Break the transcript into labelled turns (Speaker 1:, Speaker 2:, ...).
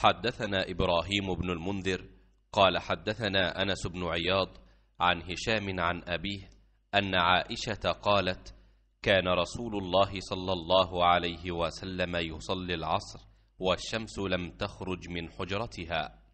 Speaker 1: حدثنا إبراهيم بن المنذر قال حدثنا أنس بن عياض عن هشام عن أبيه أن عائشة قالت كان رسول الله صلى الله عليه وسلم يصلي العصر والشمس لم تخرج من حجرتها